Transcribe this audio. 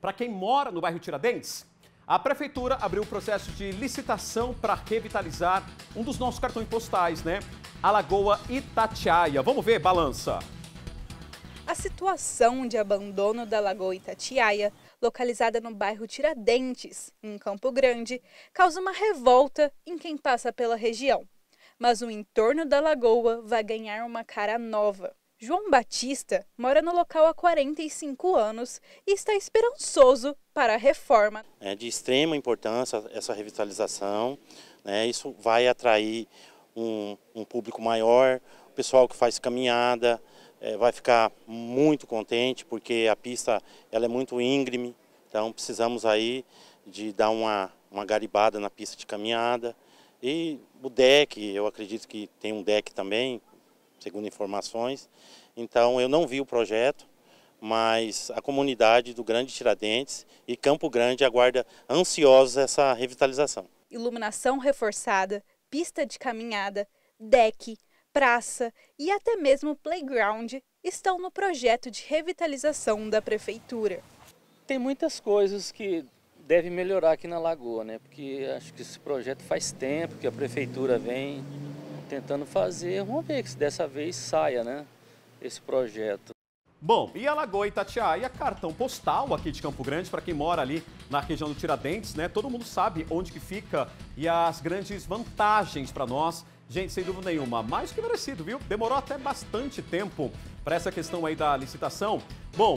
Para quem mora no bairro Tiradentes, a prefeitura abriu o processo de licitação para revitalizar um dos nossos cartões postais, né? A Lagoa Itatiaia. Vamos ver, balança. A situação de abandono da Lagoa Itatiaia, localizada no bairro Tiradentes, em Campo Grande, causa uma revolta em quem passa pela região. Mas o entorno da lagoa vai ganhar uma cara nova. João Batista mora no local há 45 anos e está esperançoso para a reforma. É de extrema importância essa revitalização, né? isso vai atrair um, um, público maior, o pessoal que faz caminhada é, vai ficar muito contente porque a pista ela é muito íngreme, então precisamos aí de dar uma, uma garibada na pista de caminhada. E o deck, eu acredito que tem um deck também, segundo informações. Então eu não vi o projeto, mas a comunidade do Grande Tiradentes e Campo Grande aguarda ansiosa essa revitalização. Iluminação reforçada, pista de caminhada, deck, praça e até mesmo playground estão no projeto de revitalização da prefeitura. Tem muitas coisas que devem melhorar aqui na Lagoa, né? Porque acho que esse projeto faz tempo que a prefeitura vem tentando fazer. Vamos ver que dessa vez saia né, esse projeto. Bom, e a Lagoa Itatiaia, cartão postal aqui de Campo Grande, para quem mora ali na região do Tiradentes, né? Todo mundo sabe onde que fica e as grandes vantagens para nós. Gente, sem dúvida nenhuma, mais que merecido, viu? Demorou até bastante tempo para essa questão aí da licitação. Bom,